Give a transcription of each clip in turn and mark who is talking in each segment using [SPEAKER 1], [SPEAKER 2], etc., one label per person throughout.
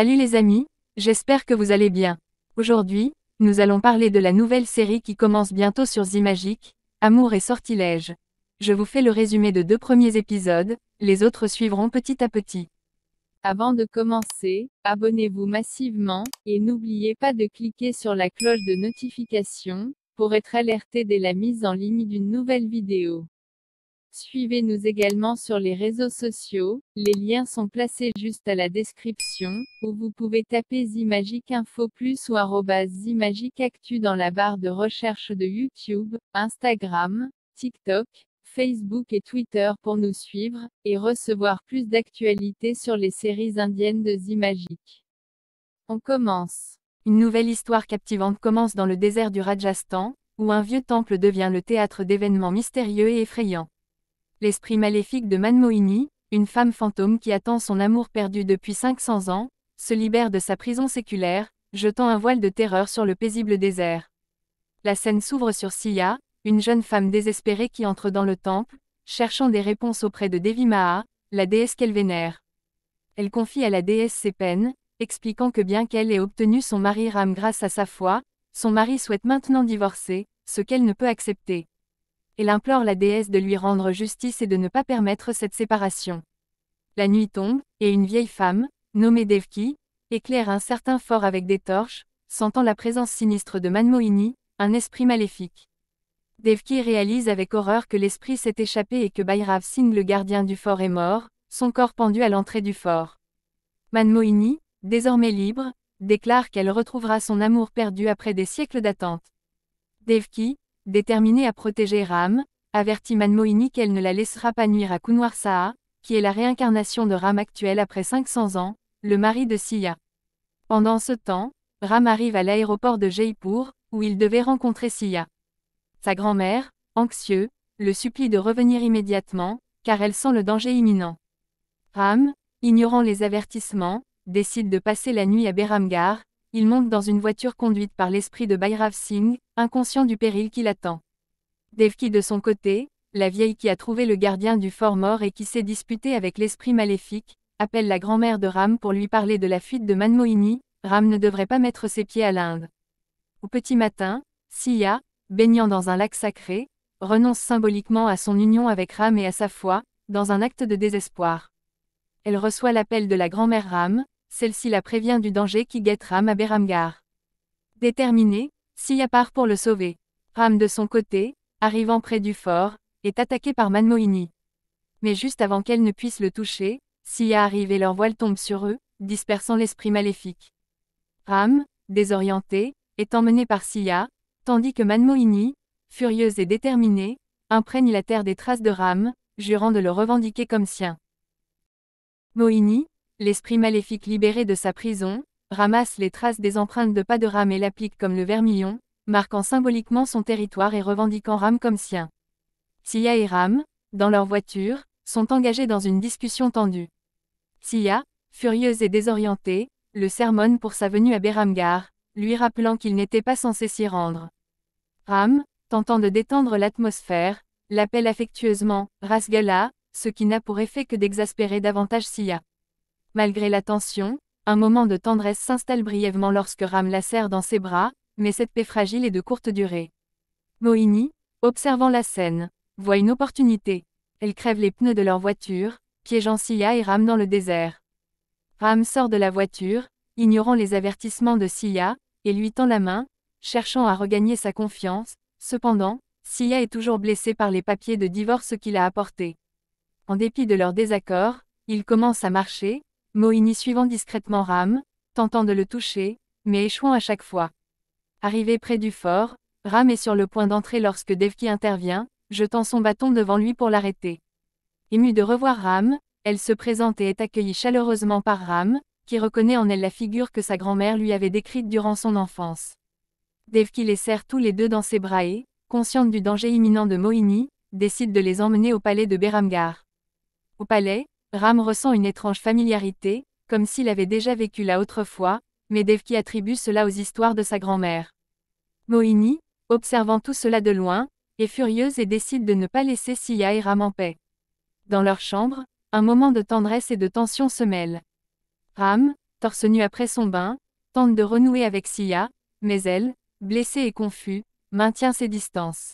[SPEAKER 1] Salut les amis, j'espère que vous allez bien. Aujourd'hui, nous allons parler de la nouvelle série qui commence bientôt sur Zimagique, Amour et Sortilège. Je vous fais le résumé de deux premiers épisodes, les autres suivront petit à petit. Avant de commencer, abonnez-vous massivement, et n'oubliez pas de cliquer sur la cloche de notification, pour être alerté dès la mise en ligne d'une nouvelle vidéo. Suivez-nous également sur les réseaux sociaux, les liens sont placés juste à la description, ou vous pouvez taper Zimagic Info Plus ou @ZimagicActu Actu dans la barre de recherche de YouTube, Instagram, TikTok, Facebook et Twitter pour nous suivre, et recevoir plus d'actualités sur les séries indiennes de Zimagic. On commence. Une nouvelle histoire captivante commence dans le désert du Rajasthan, où un vieux temple devient le théâtre d'événements mystérieux et effrayants l'esprit maléfique de Manmohini, une femme fantôme qui attend son amour perdu depuis 500 ans, se libère de sa prison séculaire, jetant un voile de terreur sur le paisible désert. La scène s'ouvre sur Sia, une jeune femme désespérée qui entre dans le temple, cherchant des réponses auprès de Devi Maha, la déesse qu'elle vénère. Elle confie à la déesse ses peines, expliquant que bien qu'elle ait obtenu son mari Ram grâce à sa foi, son mari souhaite maintenant divorcer, ce qu'elle ne peut accepter elle implore la déesse de lui rendre justice et de ne pas permettre cette séparation. La nuit tombe, et une vieille femme, nommée Devki, éclaire un certain fort avec des torches, sentant la présence sinistre de Manmohini, un esprit maléfique. Devki réalise avec horreur que l'esprit s'est échappé et que Bhairav Singh le gardien du fort est mort, son corps pendu à l'entrée du fort. Manmohini, désormais libre, déclare qu'elle retrouvera son amour perdu après des siècles d'attente. Devki, Déterminé à protéger Ram, avertit Manmohini qu'elle ne la laissera pas nuire à Kunwar Saha, qui est la réincarnation de Ram actuel après 500 ans, le mari de Siya. Pendant ce temps, Ram arrive à l'aéroport de Jaipur, où il devait rencontrer Siya. Sa grand-mère, anxieux, le supplie de revenir immédiatement, car elle sent le danger imminent. Ram, ignorant les avertissements, décide de passer la nuit à Béramgar, il monte dans une voiture conduite par l'esprit de Bhairav Singh, inconscient du péril qui l'attend. Devki de son côté, la vieille qui a trouvé le gardien du fort mort et qui s'est disputée avec l'esprit maléfique, appelle la grand-mère de Ram pour lui parler de la fuite de Manmohini, Ram ne devrait pas mettre ses pieds à l'Inde. Au petit matin, Sia, baignant dans un lac sacré, renonce symboliquement à son union avec Ram et à sa foi, dans un acte de désespoir. Elle reçoit l'appel de la grand-mère Ram, celle-ci la prévient du danger qui guette Ram à Beramgar. Déterminée, Sia part pour le sauver. Ram de son côté, arrivant près du fort, est attaqué par Manmohini. Mais juste avant qu'elle ne puisse le toucher, Sia arrive et leur voile tombe sur eux, dispersant l'esprit maléfique. Ram, désorienté, est emmené par Sia, tandis que Manmohini, furieuse et déterminée, imprègne la terre des traces de Ram, jurant de le revendiquer comme sien. Mohini, l'esprit maléfique libéré de sa prison, ramasse les traces des empreintes de pas de Ram et l'applique comme le vermillon, marquant symboliquement son territoire et revendiquant Ram comme sien. Sia et Ram, dans leur voiture, sont engagés dans une discussion tendue. Sia, furieuse et désorientée, le sermonne pour sa venue à Béramgar, lui rappelant qu'il n'était pas censé s'y rendre. Ram, tentant de détendre l'atmosphère, l'appelle affectueusement Rasgala, ce qui n'a pour effet que d'exaspérer davantage Sia. Malgré la tension, un moment de tendresse s'installe brièvement lorsque Ram la serre dans ses bras, mais cette paix fragile est de courte durée. Mohini, observant la scène, voit une opportunité. Elle crève les pneus de leur voiture, piégeant Sia et Ram dans le désert. Ram sort de la voiture, ignorant les avertissements de Sia, et lui tend la main, cherchant à regagner sa confiance. Cependant, Sia est toujours blessée par les papiers de divorce qu'il a apportés. En dépit de leur désaccord, il commence à marcher, Mohini suivant discrètement Ram, tentant de le toucher, mais échouant à chaque fois. Arrivé près du fort, Ram est sur le point d'entrer lorsque Devki intervient, jetant son bâton devant lui pour l'arrêter. Émue de revoir Ram, elle se présente et est accueillie chaleureusement par Ram, qui reconnaît en elle la figure que sa grand-mère lui avait décrite durant son enfance. Devki les serre tous les deux dans ses bras et, consciente du danger imminent de Mohini, décide de les emmener au palais de Beramgar. Au palais, Ram ressent une étrange familiarité, comme s'il avait déjà vécu là autrefois, mais Devki attribue cela aux histoires de sa grand-mère. Mohini, observant tout cela de loin, est furieuse et décide de ne pas laisser Sia et Ram en paix. Dans leur chambre, un moment de tendresse et de tension se mêle. Ram, torse nu après son bain, tente de renouer avec Sia, mais elle, blessée et confuse, maintient ses distances.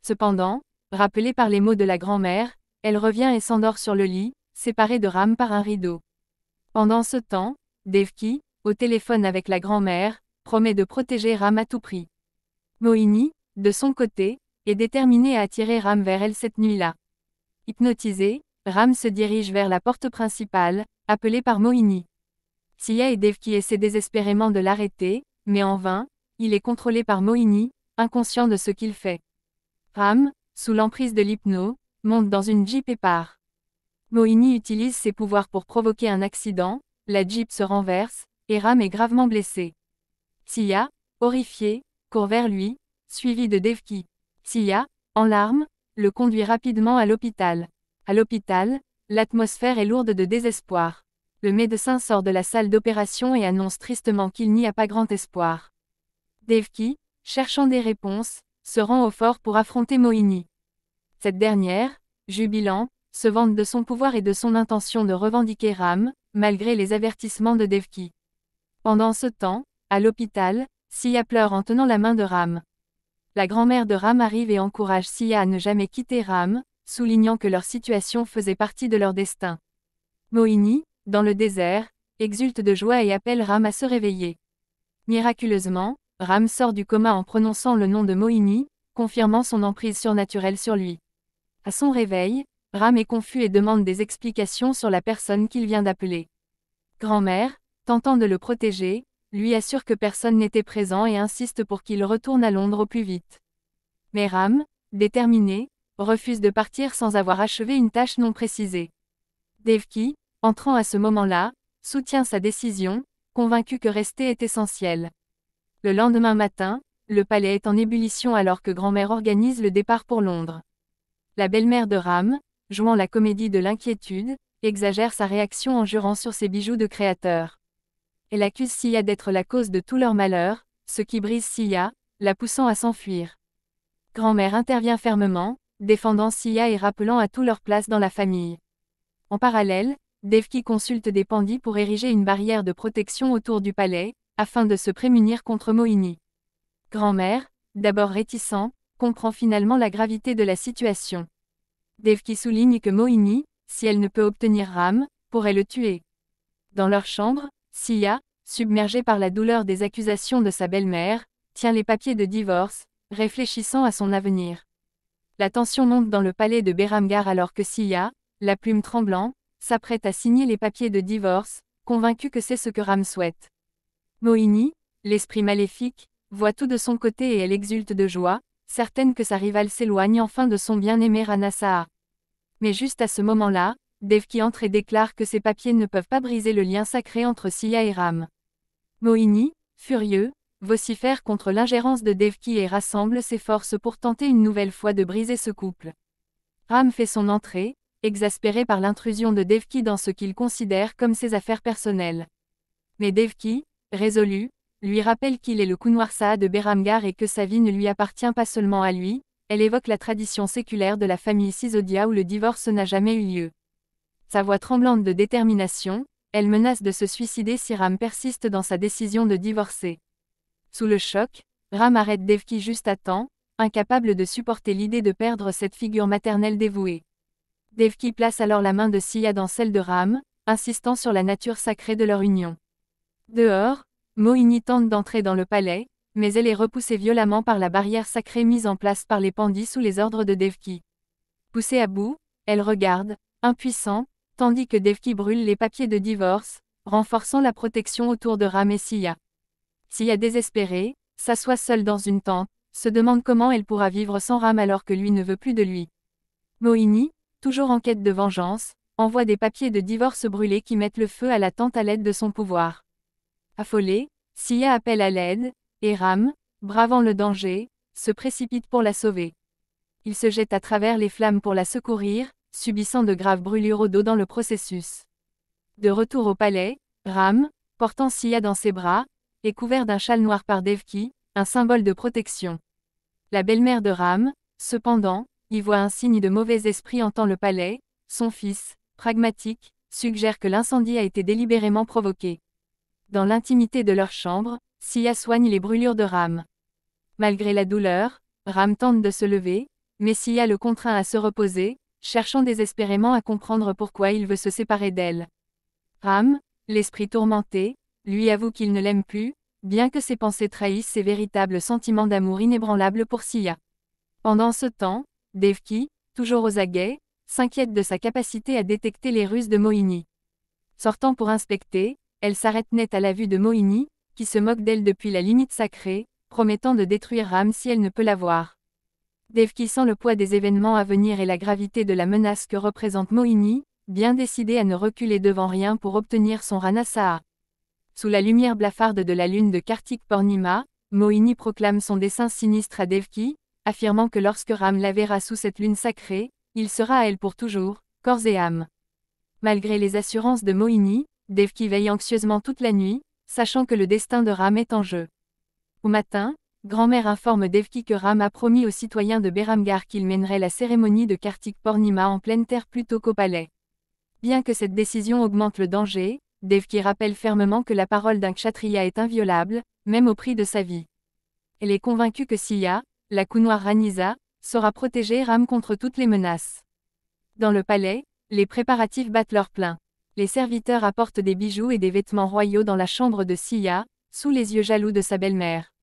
[SPEAKER 1] Cependant, rappelée par les mots de la grand-mère, elle revient et s'endort sur le lit, séparé de Ram par un rideau. Pendant ce temps, Devki, au téléphone avec la grand-mère, promet de protéger Ram à tout prix. Mohini, de son côté, est déterminé à attirer Ram vers elle cette nuit-là. Hypnotisé, Ram se dirige vers la porte principale, appelée par Mohini. Sia et Devki essaient désespérément de l'arrêter, mais en vain, il est contrôlé par Mohini, inconscient de ce qu'il fait. Ram, sous l'emprise de l'hypno, monte dans une jeep et part. Moini utilise ses pouvoirs pour provoquer un accident, la Jeep se renverse, et Ram est gravement blessé. Sia, horrifié, court vers lui, suivi de Devki. Sia, en larmes, le conduit rapidement à l'hôpital. À l'hôpital, l'atmosphère est lourde de désespoir. Le médecin sort de la salle d'opération et annonce tristement qu'il n'y a pas grand espoir. Devki, cherchant des réponses, se rend au fort pour affronter Mohini. Cette dernière, jubilante, se vante de son pouvoir et de son intention de revendiquer Ram, malgré les avertissements de Devki. Pendant ce temps, à l'hôpital, Sia pleure en tenant la main de Ram. La grand-mère de Ram arrive et encourage Sia à ne jamais quitter Ram, soulignant que leur situation faisait partie de leur destin. Mohini, dans le désert, exulte de joie et appelle Ram à se réveiller. Miraculeusement, Ram sort du coma en prononçant le nom de Mohini, confirmant son emprise surnaturelle sur lui. À son réveil, Ram est confus et demande des explications sur la personne qu'il vient d'appeler. Grand-mère, tentant de le protéger, lui assure que personne n'était présent et insiste pour qu'il retourne à Londres au plus vite. Mais Ram, déterminé, refuse de partir sans avoir achevé une tâche non précisée. Devki, entrant à ce moment-là, soutient sa décision, convaincu que rester est essentiel. Le lendemain matin, le palais est en ébullition alors que grand-mère organise le départ pour Londres. La belle-mère de Ram, jouant la comédie de l'inquiétude, exagère sa réaction en jurant sur ses bijoux de créateur. Elle accuse Sia d'être la cause de tout leur malheur, ce qui brise Sia, la poussant à s'enfuir. Grand-mère intervient fermement, défendant Sia et rappelant à tout leur place dans la famille. En parallèle, Devki consulte des pandits pour ériger une barrière de protection autour du palais, afin de se prémunir contre Mohini. Grand-mère, d'abord réticent, comprend finalement la gravité de la situation. Devki souligne que Mohini, si elle ne peut obtenir Ram, pourrait le tuer. Dans leur chambre, Sia, submergée par la douleur des accusations de sa belle-mère, tient les papiers de divorce, réfléchissant à son avenir. La tension monte dans le palais de Beramgar alors que Sia, la plume tremblant, s'apprête à signer les papiers de divorce, convaincue que c'est ce que Ram souhaite. Mohini, l'esprit maléfique, voit tout de son côté et elle exulte de joie, certaine que sa rivale s'éloigne enfin de son bien-aimé Sahar, Mais juste à ce moment-là, Devki entre et déclare que ses papiers ne peuvent pas briser le lien sacré entre Sia et Ram. Mohini, furieux, vocifère contre l'ingérence de Devki et rassemble ses forces pour tenter une nouvelle fois de briser ce couple. Ram fait son entrée, exaspéré par l'intrusion de Devki dans ce qu'il considère comme ses affaires personnelles. Mais Devki, résolu, lui rappelle qu'il est le Kunwarsa de Beramgar et que sa vie ne lui appartient pas seulement à lui, elle évoque la tradition séculaire de la famille Sisodia où le divorce n'a jamais eu lieu. Sa voix tremblante de détermination, elle menace de se suicider si Ram persiste dans sa décision de divorcer. Sous le choc, Ram arrête Devki juste à temps, incapable de supporter l'idée de perdre cette figure maternelle dévouée. Devki place alors la main de Sia dans celle de Ram, insistant sur la nature sacrée de leur union. Dehors, Mohini tente d'entrer dans le palais, mais elle est repoussée violemment par la barrière sacrée mise en place par les pandis sous les ordres de Devki. Poussée à bout, elle regarde, impuissant, tandis que Devki brûle les papiers de divorce, renforçant la protection autour de Ram et Sia. Sia désespérée, s'assoit seule dans une tente, se demande comment elle pourra vivre sans Ram alors que lui ne veut plus de lui. Mohini, toujours en quête de vengeance, envoie des papiers de divorce brûlés qui mettent le feu à la tente à l'aide de son pouvoir. Affolée, Sia appelle à l'aide, et Ram, bravant le danger, se précipite pour la sauver. Il se jette à travers les flammes pour la secourir, subissant de graves brûlures au dos dans le processus. De retour au palais, Ram, portant Sia dans ses bras, est couvert d'un châle noir par Devki, un symbole de protection. La belle-mère de Ram, cependant, y voit un signe de mauvais esprit entend le palais, son fils, pragmatique, suggère que l'incendie a été délibérément provoqué dans l'intimité de leur chambre, Sia soigne les brûlures de Ram. Malgré la douleur, Ram tente de se lever, mais Sia le contraint à se reposer, cherchant désespérément à comprendre pourquoi il veut se séparer d'elle. Ram, l'esprit tourmenté, lui avoue qu'il ne l'aime plus, bien que ses pensées trahissent ses véritables sentiments d'amour inébranlables pour Sia. Pendant ce temps, Devki, toujours aux aguets, s'inquiète de sa capacité à détecter les ruses de Mohini. Sortant pour inspecter, elle s'arrête net à la vue de Mohini, qui se moque d'elle depuis la limite sacrée, promettant de détruire Ram si elle ne peut la voir. sent le poids des événements à venir et la gravité de la menace que représente Mohini, bien décidé à ne reculer devant rien pour obtenir son Ranasaha. Sous la lumière blafarde de la lune de Kartik Pornima, Mohini proclame son dessein sinistre à Devki, affirmant que lorsque Ram la verra sous cette lune sacrée, il sera à elle pour toujours, corps et âme. Malgré les assurances de Mohini, Devki veille anxieusement toute la nuit, sachant que le destin de Ram est en jeu. Au matin, grand-mère informe Devki que Ram a promis aux citoyens de Beramgar qu'il mènerait la cérémonie de Kartik Pornima en pleine terre plutôt qu'au palais. Bien que cette décision augmente le danger, Devki rappelle fermement que la parole d'un kshatriya est inviolable, même au prix de sa vie. Elle est convaincue que Siya, la counoire Ranisa, saura protéger Ram contre toutes les menaces. Dans le palais, les préparatifs battent leur plein les serviteurs apportent des bijoux et des vêtements royaux dans la chambre de Silla, sous les yeux jaloux de sa belle-mère.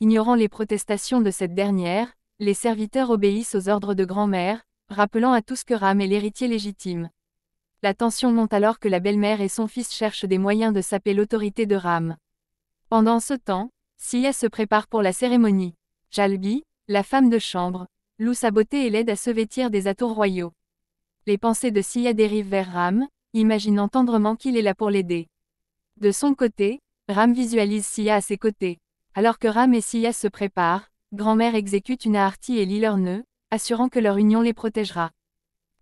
[SPEAKER 1] Ignorant les protestations de cette dernière, les serviteurs obéissent aux ordres de grand-mère, rappelant à tous que Ram est l'héritier légitime. La tension monte alors que la belle-mère et son fils cherchent des moyens de saper l'autorité de Ram. Pendant ce temps, Sia se prépare pour la cérémonie. Jalbi, la femme de chambre, loue sa beauté et l'aide à se vêtir des atours royaux. Les pensées de Sia dérivent vers Ram, imaginant tendrement qu'il est là pour l'aider. De son côté, Ram visualise Sia à ses côtés. Alors que Ram et Sia se préparent, grand-mère exécute une Aarti et lit leur nœud, assurant que leur union les protégera.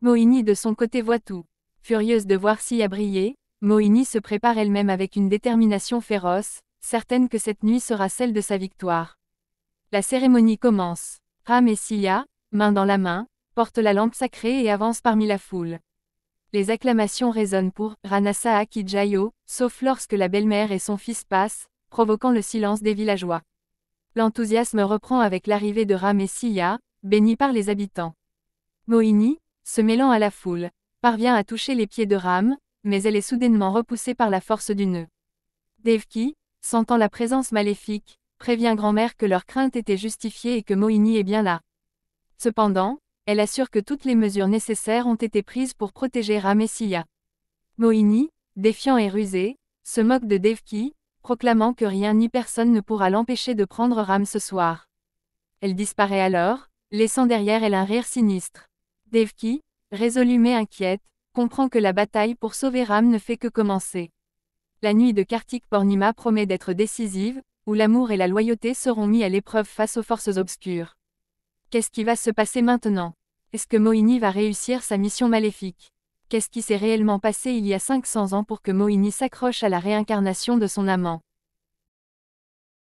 [SPEAKER 1] Mohini de son côté voit tout. Furieuse de voir Sia briller, Mohini se prépare elle-même avec une détermination féroce, certaine que cette nuit sera celle de sa victoire. La cérémonie commence. Ram et Sia, main dans la main, portent la lampe sacrée et avancent parmi la foule. Les acclamations résonnent pour Ranasa Akijayo, sauf lorsque la belle-mère et son fils passent, provoquant le silence des villageois. L'enthousiasme reprend avec l'arrivée de Ram et Siya, bénis par les habitants. Mohini, se mêlant à la foule, parvient à toucher les pieds de Ram, mais elle est soudainement repoussée par la force du nœud. Devki, sentant la présence maléfique, prévient grand-mère que leur crainte était justifiée et que Mohini est bien là. Cependant, elle assure que toutes les mesures nécessaires ont été prises pour protéger Ramessia. Mohini, défiant et rusé, se moque de Devki, proclamant que rien ni personne ne pourra l'empêcher de prendre Ram ce soir. Elle disparaît alors, laissant derrière elle un rire sinistre. Devki, résolue mais inquiète, comprend que la bataille pour sauver Ram ne fait que commencer. La nuit de Kartik Pornima promet d'être décisive, où l'amour et la loyauté seront mis à l'épreuve face aux forces obscures. Qu'est-ce qui va se passer maintenant est-ce que Mohini va réussir sa mission maléfique Qu'est-ce qui s'est réellement passé il y a 500 ans pour que Mohini s'accroche à la réincarnation de son amant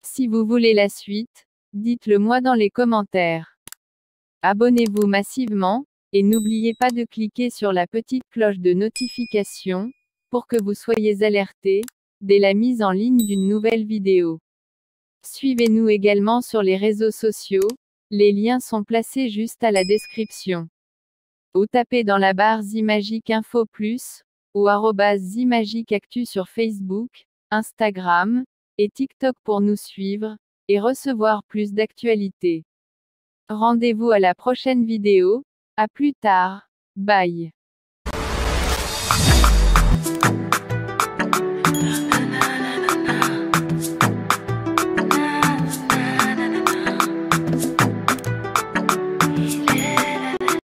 [SPEAKER 1] Si vous voulez la suite, dites-le moi dans les commentaires. Abonnez-vous massivement, et n'oubliez pas de cliquer sur la petite cloche de notification, pour que vous soyez alerté, dès la mise en ligne d'une nouvelle vidéo. Suivez-nous également sur les réseaux sociaux, les liens sont placés juste à la description. Ou tapez dans la barre Zimagic Info Plus, ou Actu sur Facebook, Instagram et TikTok pour nous suivre et recevoir plus d'actualités. Rendez-vous à la prochaine vidéo, à plus tard, bye.